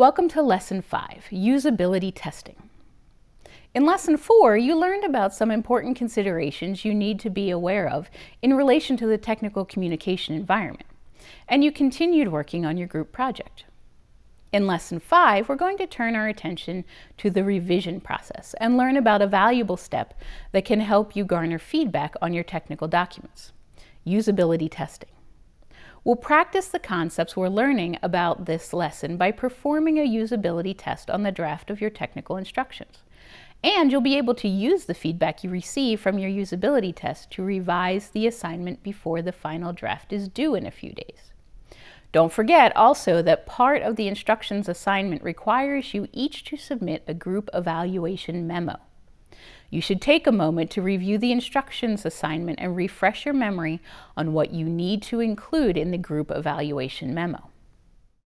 Welcome to Lesson 5, Usability Testing. In Lesson 4, you learned about some important considerations you need to be aware of in relation to the technical communication environment, and you continued working on your group project. In Lesson 5, we're going to turn our attention to the revision process and learn about a valuable step that can help you garner feedback on your technical documents, usability testing. We'll practice the concepts we're learning about this lesson by performing a usability test on the draft of your technical instructions. And you'll be able to use the feedback you receive from your usability test to revise the assignment before the final draft is due in a few days. Don't forget also that part of the instructions assignment requires you each to submit a group evaluation memo. You should take a moment to review the instructions assignment and refresh your memory on what you need to include in the group evaluation memo.